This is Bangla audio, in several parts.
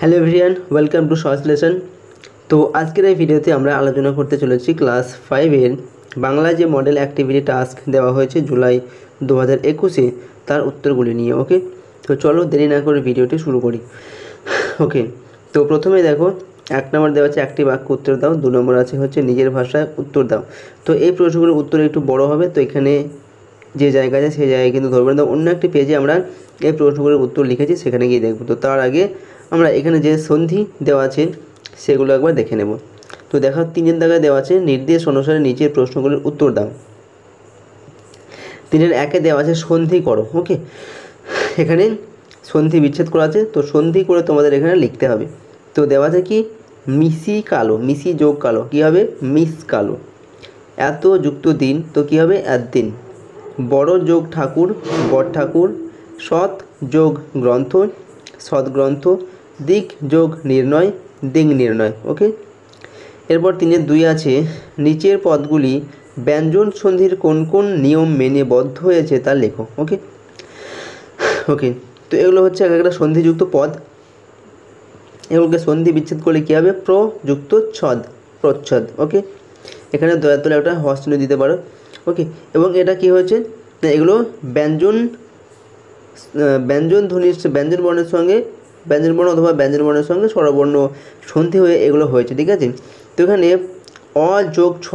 হ্যালো ভিরিয়ান ওয়েলকাম টু সহজ লেসন তো আজকের এই ভিডিওতে আমরা আলোচনা করতে চলেছি ক্লাস ফাইভের বাংলা যে মডেল অ্যাক্টিভিটি টাস্ক দেওয়া হয়েছে জুলাই দু হাজার একুশে তার উত্তরগুলি নিয়ে ওকে তো চলো দেরি না করে ভিডিওটি শুরু করি ওকে তো প্রথমে দেখো এক নম্বর দেওয়া আছে একটি বাক্য উত্তর দাও দু নম্বর আছে হচ্ছে নিজের ভাষায় উত্তর দাও তো এই প্রশ্নগুলোর উত্তর একটু বড় হবে তো এখানে যে জায়গা আছে সেই জায়গায় কিন্তু ধরবে না অন্য একটি পেজে আমরা এই প্রশ্নগুলোর উত্তর লিখেছি সেখানে গিয়ে দেখবো তো তার আগে আমরা এখানে যে সন্ধি দেওয়া আছে সেগুলো একবার দেখে নেব তো দেখা তিনজন দাগায় দেওয়া আছে নির্দেশ অনুসারে নিচের প্রশ্নগুলোর উত্তর দাও তিনের একে দেওয়া আছে সন্ধি করো ওকে এখানে সন্ধি বিচ্ছেদ করা আছে তো সন্ধি করে তোমাদের এখানে লিখতে হবে তো দেওয়া আছে কি মিসি কালো মিসি যোগ কালো কী হবে মিস কালো এত যুক্ত দিন তো কী হবে একদিন বড় যোগ ঠাকুর বড় ঠাকুর সৎ যোগ গ্রন্থ সৎ গ্রন্থ দিক যোগ নির্ণয় দিক নির্ণয় ওকে এরপর তিনের দুই আছে নিচের পদগুলি ব্যঞ্জন সন্ধির কোন কোন নিয়ম মেনে বদ্ধ হয়েছে তা লেখো ওকে ওকে তো এগুলো হচ্ছে এক একটা সন্ধিযুক্ত পদ এগুলোকে সন্ধি বিচ্ছেদ করলে কী হবে প্রযুক্ত ছদ প্রচ্ছদ ওকে এখানে দয়া তোলে একটা হস্ত দিতে পারো ওকে এবং এটা কি হয়েছে এগুলো ব্যঞ্জন ব্যঞ্জন ধ্বনির ব্যঞ্জন বর্ণের সঙ্গে ব্যঞ্জনবর্ণ অথবা ব্যঞ্জনবর্ণের সঙ্গে স্বরবর্ণ সন্ধি হয়ে এগুলো হয়েছে ঠিক আছে তো এখানে অ যোগ ছ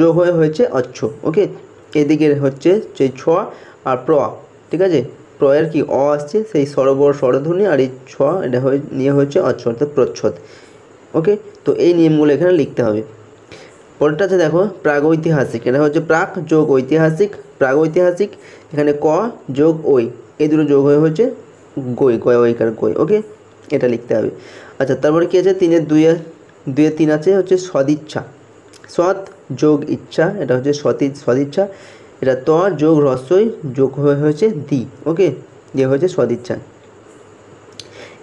যোগ হয়ে হয়েছে অচ্ছ ওকে এদিকে হচ্ছে যে ছ আর প্র ঠিক আছে প্রয়ের কি অ আসছে সেই সরবর স্বরধ্বনি আর এই ছ এটা হয়ে নিয়ে হয়েছে অচ্ছ অর্থাৎ প্রচ্ছদ ওকে তো এই নিয়মগুলো এখানে লিখতে হবে পরেরটা আছে দেখো প্রাগৈতিহাসিক এটা হচ্ছে প্রাক যোগ ঐতিহাসিক প্রাগৈতিহাসিক এখানে ক যোগ ঐ এই দুটো যোগ হয়ে হচ্ছে গই গয় ওইকার গই ওকে এটা লিখতে হবে আচ্ছা তারপরে কী আছে তিনের দুয়ে দুয়ে তিন আছে হচ্ছে সদিচ্ছা সৎ যোগ ইচ্ছা এটা হচ্ছে সতি সদিচ্ছা এটা ত যোগ রস্যই যোগ হয়ে হয়েছে দি ওকে যে হয়েছে সদিচ্ছা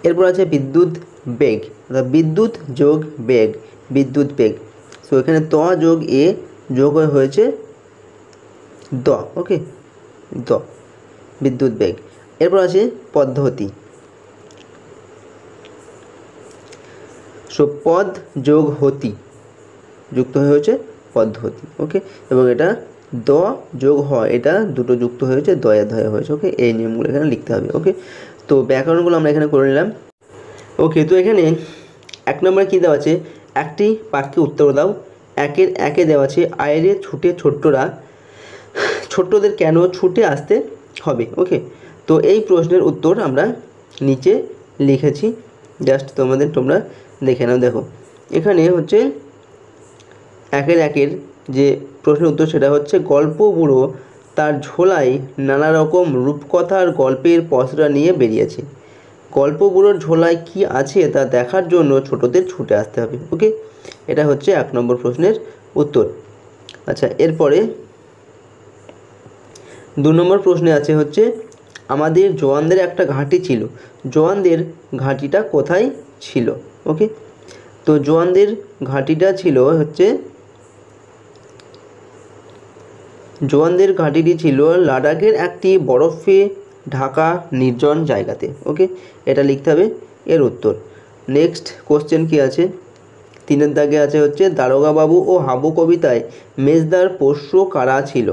এরপর আছে বিদ্যুৎ বেগ অর্থাৎ বিদ্যুৎ যোগ বেগ বিদ্যুৎ বেগ সো এখানে ত যোগ এ যোগ হয়ে হয়েছে দ ওকে দ বিদ্যুৎ বেগ এরপর আছে পদ্ধতি সো পদ যোগ হতি যুক্ত হয়ে হয়েছে পদ্ধতি ওকে এবং এটা দ যোগ হ এটা দুটো যুক্ত হয়েছে দয়া দয়া হয়েছে ওকে এই নিয়মগুলো এখানে লিখতে হবে ওকে তো ব্যাকরণগুলো আমরা এখানে করে নিলাম ওকে তো এখানে এক নম্বরে কী দেওয়া আছে একটি পাখকে উত্তর দাও একের একে দেওয়া আছে আয়ের ছুটে ছোট্টরা ছোট্টদের কেন ছুটে আসতে হবে ওকে তো এই প্রশ্নের উত্তর আমরা নিচে লিখেছি জাস্ট তোমাদের তোমরা দেখে নাও দেখো এখানে হচ্ছে একের একের যে প্রশ্নের উত্তর সেটা হচ্ছে গল্প বুড়ো তার ঝোলায় নানা রকম রূপকথার গল্পের পসরা নিয়ে বেরিয়েছে গল্প বুড়োর ঝোলায় কি আছে তা দেখার জন্য ছোটদের ছুটে আসতে হবে ওকে এটা হচ্ছে এক নম্বর প্রশ্নের উত্তর আচ্ছা এরপরে দু নম্বর প্রশ্নে আছে হচ্ছে আমাদের জওয়ানদের একটা ঘাঁটি ছিল জওয়ানদের ঘাঁটিটা কোথায় ছিল ওকে তো জওয়ানদের ঘাঁটিটা ছিল হচ্ছে জওয়ানদের ঘাঁটিটি ছিল লাদাখের একটি বরফে ঢাকা নির্জন জায়গাতে ওকে এটা লিখতে হবে এর উত্তর নেক্সট কোশ্চেন কি আছে তিনের দাগে আছে হচ্ছে দারোগাবাবু ও হাবু কবিতায় মেজদার পোষ্য কারা ছিল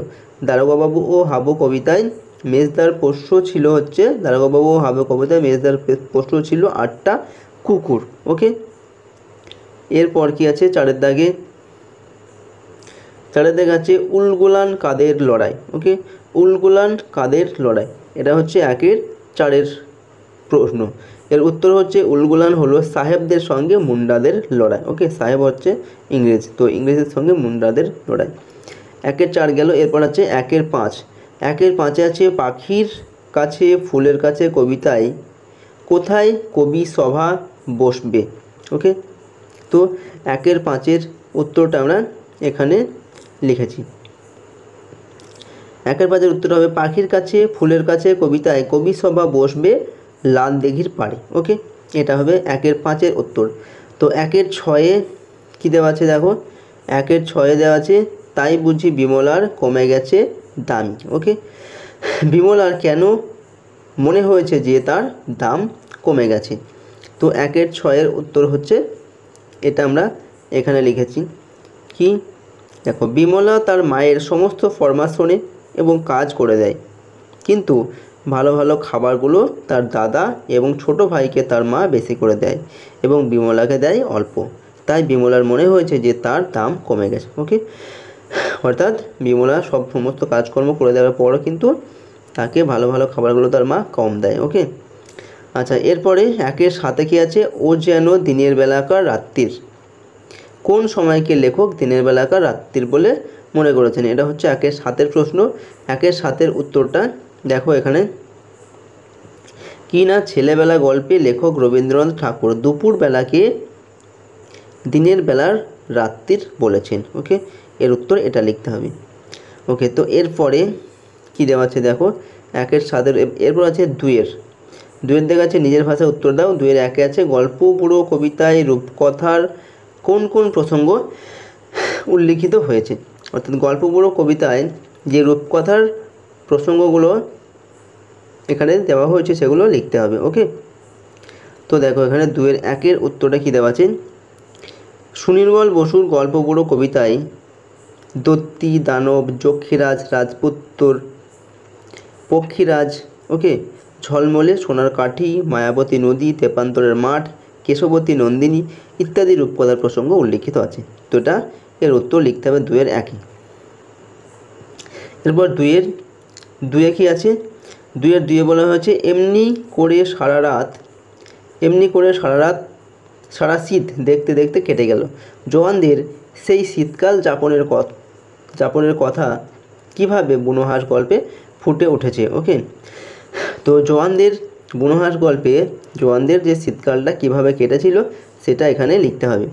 দারোগাবাবু ও হাবু কবিতায় মেজদার পোষ্য ছিল হচ্ছে দারোগাবাবু হাবে কবিতায় মেজদার পোষ্য ছিল আটটা কুকুর ওকে এরপর কি আছে চারের দাগে চারের দাগে আছে উলগুলান কাদের লড়াই ওকে উলগুলান কাদের লড়াই এটা হচ্ছে একের চারের প্রশ্ন এর উত্তর হচ্ছে উলগুলান হলো সাহেবদের সঙ্গে মুন্ডাদের লড়াই ওকে সাহেব হচ্ছে ইংরেজ তো ইংরেজের সঙ্গে মুন্ডাদের লড়াই একের চার গেল এরপর আছে একের পাঁচ একের পাঁচে আছে পাখির কাছে ফুলের কাছে কবিতায় কোথায় কবি সভা বসবে ওকে তো একের পাঁচের উত্তরটা আমরা এখানে লিখেছি একের পাঁচের উত্তর হবে পাখির কাছে ফুলের কাছে কবিতায় কবি সভা বসবে লাল দেঘির পাড়ে ওকে এটা হবে একের পাঁচের উত্তর তো একের ছয়ে কী দেওয়া আছে দেখো একের ছয়ে দেওয়া আছে তাই বুঝি বিমলার কমে গেছে দামি ওকে বিমলার কেন মনে হয়েছে যে তার দাম কমে গেছে তো একের ছয়ের উত্তর হচ্ছে এটা আমরা এখানে লিখেছি কি দেখো বিমলা তার মায়ের সমস্ত ফরমাস শোনে এবং কাজ করে দেয় কিন্তু ভালো ভালো খাবারগুলো তার দাদা এবং ছোট ভাইকে তার মা বেশি করে দেয় এবং বিমলাকে দেয় অল্প তাই বিমলার মনে হয়েছে যে তার দাম কমে গেছে ওকে অর্থাৎ বিমলা সব সমস্ত কাজকর্ম করে দেওয়ার পরও কিন্তু তাকে ভালো ভালো খাবারগুলো তার মা কম দেয় ওকে আচ্ছা এরপরে একের সাথে কি আছে ও যেন দিনের বেলাকার রাত্রির কোন সময়কে লেখক দিনের বেলাকার রাত্রির বলে মনে করেছেন এটা হচ্ছে একের সাথের প্রশ্ন একের সাথের উত্তরটা দেখো এখানে কি না ছেলেবেলা গল্পে লেখক রবীন্দ্রনাথ ঠাকুর দুপুর বেলাকে দিনের বেলার রাত্রির বলেছেন ওকে এর উত্তর এটা লিখতে হবে ওকে তো এরপরে কী দেওয়া আছে দেখো একের সাদের এরপর আছে দুয়ের দুয়ের দেখা আছে নিজের ভাষায় উত্তর দাও দুয়ের একে আছে গল্প পুরো কবিতায় রূপকথার কোন কোন প্রসঙ্গ উল্লিখিত হয়েছে অর্থাৎ গল্প পুরো কবিতায় যে রূপকথার প্রসঙ্গগুলো এখানে দেওয়া হয়েছে সেগুলো লিখতে হবে ওকে তো দেখো এখানে দুয়ের একের উত্তরটা কী দেওয়া আছে সুনির্মল বসুর গল্পগুলো কবিতায় দত্তি দানব যক্ষীরাজ রাজপুত্তর পক্ষীরাজ ওকে ঝলমলে সোনার কাঠি মায়াবতী নদী তেপান্তরের মাঠ কেশবতী নন্দিনী ইত্যাদি রূপকথার প্রসঙ্গ উল্লেখিত আছে তো এটা এর উত্তর লিখতে হবে দুয়ের একই এরপর দুয়ের দুই একই আছে দুয়ের দুয়ে বলা হয়েছে এমনি করে সারা রাত এমনি করে সারা রাত সারা শীত দেখতে দেখতে কেটে গেল জওয়ানদের সেই শীতকাল যাপনের যাপনের কথা কিভাবে বুনোহাস গল্পে ফুটে উঠেছে ওকে তো জওয়ানদের বুনোহাস গল্পে জওয়ানদের যে শীতকালটা কিভাবে কেটেছিল সেটা এখানে লিখতে হবে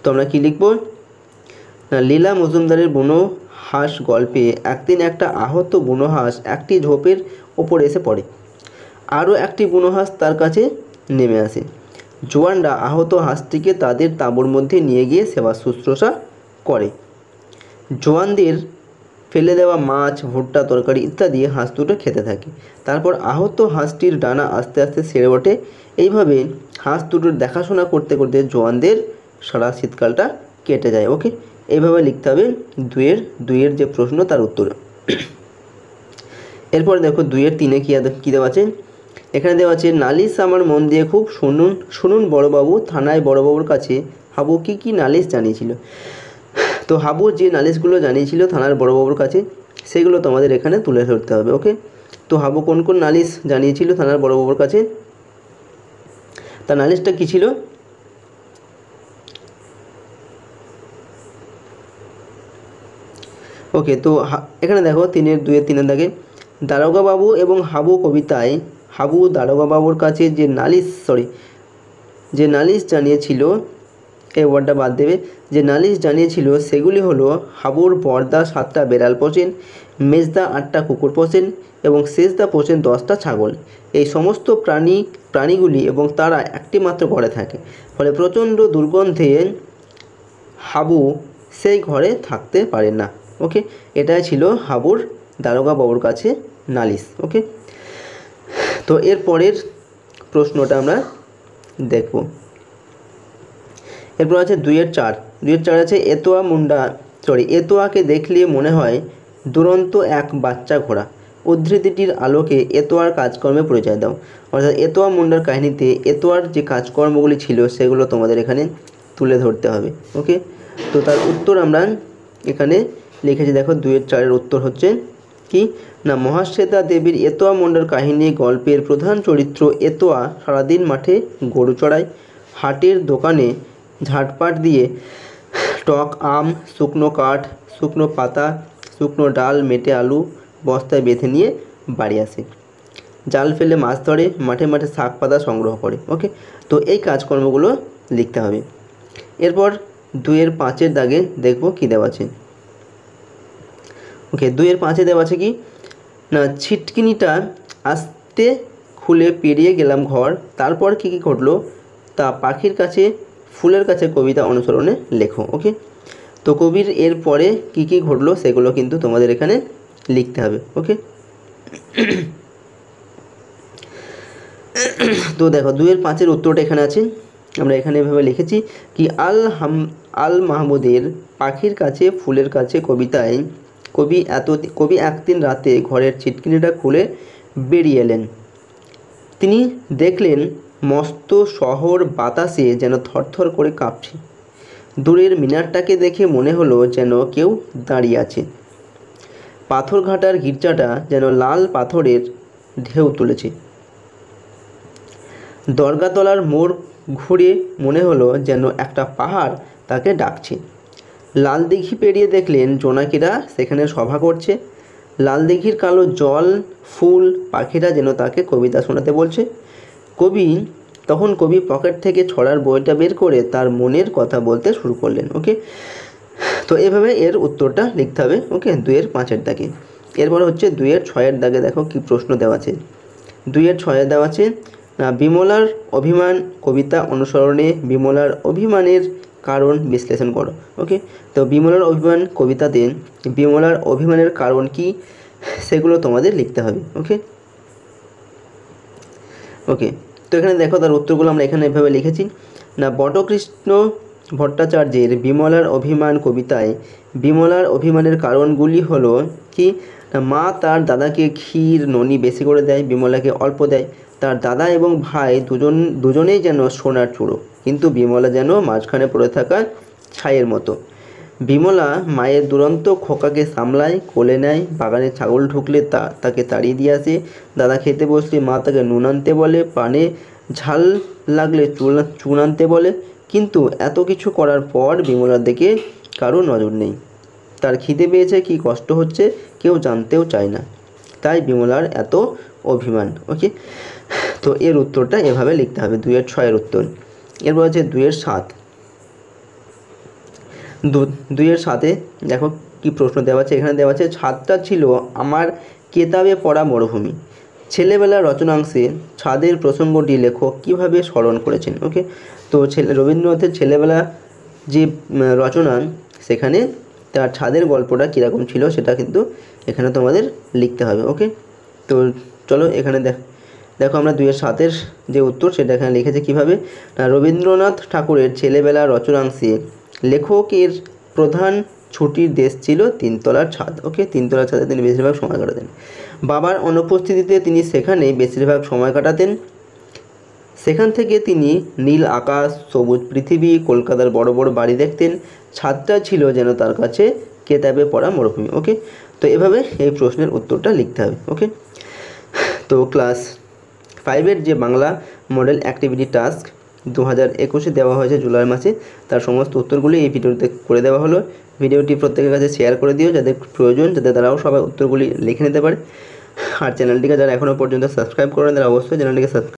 তো আমরা কী লিখব না লীলা মজুমদারের বুনোহাস গল্পে একদিন একটা আহত বুনোহাস একটি ঝোপের ওপর এসে পড়ে আরও একটি বুনোহাস তার কাছে নেমে আসে জোয়ানরা আহত হাঁসটিকে তাদের তাঁবুর মধ্যে নিয়ে গিয়ে সেবা শুশ্রূষা করে জোয়ানদের ফেলে দেওয়া মাছ ভুট্টা তরকারি ইত্যাদি হাঁস দুটো খেতে থাকে তারপর আহত হাঁসটির ডানা আস্তে আস্তে সেরে ওঠে এইভাবে হাঁস দুটোর দেখাশোনা করতে করতে জোয়ানদের সারা শীতকালটা কেটে যায় ওকে এইভাবে লিখতে হবে দুয়ের দুইয়ের যে প্রশ্ন তার উত্তর এরপর দেখো দুইয়ের তিনে কী কী দেওয়া আছে এখানে দেওয়া আছে নালিশ আমার মন দিয়ে খুব শুনুন শুনুন বড়বাবু থানায় বড়োবাবুর কাছে হাবু কি কি নালিশ জানিয়েছিল তো হাবু যে নালিশগুলো জানিয়েছিল থানার বড়োবাবুর কাছে সেগুলো তোমাদের এখানে তুলে ধরতে হবে ওকে তো হাবু কোন কোন নালিশ জানিয়েছিল থানার বড়োবাবুর কাছে তা নালিশটা কী ছিল ওকে তো এখানে দেখো তিনের দুয়ের তিনের দাগে দারোগাবাবু এবং হাবু কবিতায় হাবু দারোগাবাবুর কাছে যে নালিশ সরি যে নালিশ জানিয়েছিল এই ওয়ার্ডটা বাদ দেবে যে নালিশ জানিয়েছিল সেগুলি হলো হাবুর পর্দা সাতটা বেড়াল পোষেন মেজদা আটটা কুকুর পোষেন এবং শেষদা পোষেন দশটা ছাগল এই সমস্ত প্রাণী প্রাণীগুলি এবং তারা একটি মাত্র ঘরে থাকে ফলে প্রচণ্ড দুর্গন্ধে হাবু সেই ঘরে থাকতে পারে না ওকে এটাই ছিল হাবুর দারোগা বাবুর কাছে নালিশ ওকে তো এর পরের প্রশ্নটা আমরা দেখব এরপর আছে দুইয়ের চার দুইয়ের চার আছে এতোয়া মুন্ডা সরি এতোয়াকে দেখলে মনে হয় দুরন্ত এক বাচ্চা ঘোড়া উদ্ধৃতিটির আলোকে এতোয়ার কাজকর্মে পরিচয় দাও অর্থাৎ এতোয়া মুন্ডার কাহিনীতে এতোয়ার যে কাজকর্মগুলি ছিল সেগুলো তোমাদের এখানে তুলে ধরতে হবে ওকে তো তার উত্তর আমরা এখানে লিখেছি দেখো দুইয়ের চারের উত্তর হচ্ছে কি না মহাশ্বেতা দেবীর এতোয়া মন্ডার কাহিনী গল্পের প্রধান চরিত্র এতোয়া সারাদিন মাঠে গরু চড়ায় হাটের দোকানে ঝাটপাট দিয়ে টক আম শুকনো কাঠ শুকনো পাতা শুকনো ডাল মেটে আলু বস্তায় বেঁধে নিয়ে বাড়ি আসে জাল ফেলে মাছ ধরে মাঠে মাঠে শাক পাতা সংগ্রহ করে ওকে তো এই কাজকর্মগুলো লিখতে হবে এরপর দুয়ের পাঁচের দাগে দেখব কী দেওয়া আছে ওকে দুইয়ের পাঁচে দেওয়া আছে কি না ছিটকিনিটা আস্তে খুলে পেরিয়ে গেলাম ঘর তারপর কি কি ঘটলো তা পাখির কাছে ফুলের কাছে কবিতা অনুসরণে লেখো ওকে তো কবির এর পরে কী কী ঘটলো সেগুলো কিন্তু তোমাদের এখানে লিখতে হবে ওকে তো দেখো দুয়ের পাঁচের উত্তরটা এখানে আছে আমরা এখানে এভাবে লিখেছি কি আল হাম আল মাহমুদের পাখির কাছে ফুলের কাছে কবিতায় কবি এত কবি একদিন রাতে ঘরের ছিটকিনিটা খুলে বেরিয়ে এলেন তিনি দেখলেন মস্ত শহর বাতাসে যেন থরথর করে কাঁপছে দূরের মিনারটাকে দেখে মনে হলো যেন কেউ দাঁড়িয়ে আছে পাথরঘাটার গির্জাটা যেন লাল পাথরের ঢেউ তুলেছে দরগাতলার মোড় ঘুরে মনে হলো যেন একটা পাহাড় তাকে ডাকছে লাল দিঘি পেরিয়ে দেখলেন জোনাকিরা সেখানে সভা করছে লাল দিঘির কালো জল ফুল পাখিরা যেন তাকে কবিতা শোনাতে বলছে কবি তখন কবি পকেট থেকে ছড়ার বইটা বের করে তার মনের কথা বলতে শুরু করলেন ওকে তো এভাবে এর উত্তরটা লিখতে হবে ওকে দুয়ের পাঁচের দাগে এরপর হচ্ছে দুয়ের ছয়ের দাগে দেখো কি প্রশ্ন দেওয়া আছে দুয়ের ছয়ে দেওয়া আছে না বিমলার অভিমান কবিতা অনুসরণে বিমলার অভিমানের কারণ বিশ্লেষণ করো ওকে তো বিমলার অভিমান কবিতাতে বিমলার অভিমানের কারণ কি সেগুলো তোমাদের লিখতে হবে ওকে ওকে তো এখানে দেখো তার উত্তরগুলো আমরা এখানে এভাবে লিখেছি না বটকৃষ্ণ ভট্টাচার্যের বিমলার অভিমান কবিতায় বিমলার অভিমানের কারণগুলি হলো কি মা তার দাদাকে ক্ষীর ননি বেশি করে দেয় বিমলাকে অল্প দেয় তার দাদা এবং ভাই দুজন দুজনেই যেন সোনার চুড়ো কিন্তু বিমলা যেন মাঝখানে পড়ে থাকা ছাইয়ের মতো বিমলা মায়ের দুরন্ত খোকাকে সামলায় কোলে নেয় বাগানে ছাগল ঢুকলে তা তাকে তাড়িয়ে দিয়ে আসে দাদা খেতে বসলে মা তাকে নুন আনতে বলে পানে ঝাল লাগলে চুল চুন আনতে বলে কিন্তু এত কিছু করার পর বিমলার দিকে কারো নজর নেই তার খিদে পেয়েছে কি কষ্ট হচ্ছে কেউ জানতেও চায় না তাই বিমলার এত অভিমান ওকে তো এর উত্তরটা এভাবে লিখতে হবে দুইয়ের ছয়ের উত্তর এরপর আছে মানে দুইয়ের সাত দুইয়ের সাথে দেখো কি প্রশ্ন দেওয়া আছে এখানে দেওয়া আছে ছাদটা ছিল আমার কেতাবে পড়া মরুভূমি ছেলেবেলার রচনাংশে ছাদের প্রসঙ্গটি লেখক কীভাবে স্মরণ করেছেন ওকে তো ছেলে রবীন্দ্রনাথের ছেলেবেলা যে রচনা সেখানে তার ছাদের গল্পটা কীরকম ছিল সেটা কিন্তু এখানে তোমাদের লিখতে হবে ওকে তো চলো এখানে দেখ দেখো আমরা দুইয়ের সাতের যে উত্তর সেটা এখানে লিখেছে কীভাবে রবীন্দ্রনাথ ঠাকুরের ছেলেবেলা রচনাংশে লেখকের প্রধান ছুটির দেশ ছিল তিনতলার ছাদ ওকে তিনতলার ছাদে তিনি বেশিরভাগ সময় কাটাতেন বাবার অনুপস্থিতিতে তিনি সেখানে বেশিরভাগ সময় কাটাতেন সেখান থেকে তিনি নীল আকাশ সবুজ পৃথিবী কলকাতার বড় বড় বাড়ি দেখতেন ছাদটা ছিল যেন তার কাছে কেতাবে পড়া মরুভূমি ওকে তো এভাবে এই প্রশ্নের উত্তরটা লিখতে হবে ওকে তো ক্লাস ফাইভের যে বাংলা মডেল অ্যাক্টিভিটি টাস্ক দু হাজার একুশে দেওয়া হয়েছে জুলাই মাসে তার সমস্ত উত্তরগুলি এই ভিডিওতে করে দেওয়া হলো ভিডিওটি প্রত্যেকের কাছে শেয়ার করে দিও যাদের প্রয়োজন যাতে তারাও সবাই উত্তরগুলি লিখে নিতে পারে আর চ্যানেলটিকে যারা এখনও পর্যন্ত সাবস্ক্রাইব করেন তারা অবশ্যই চ্যানেলটিকে সাবস্ক্রাইব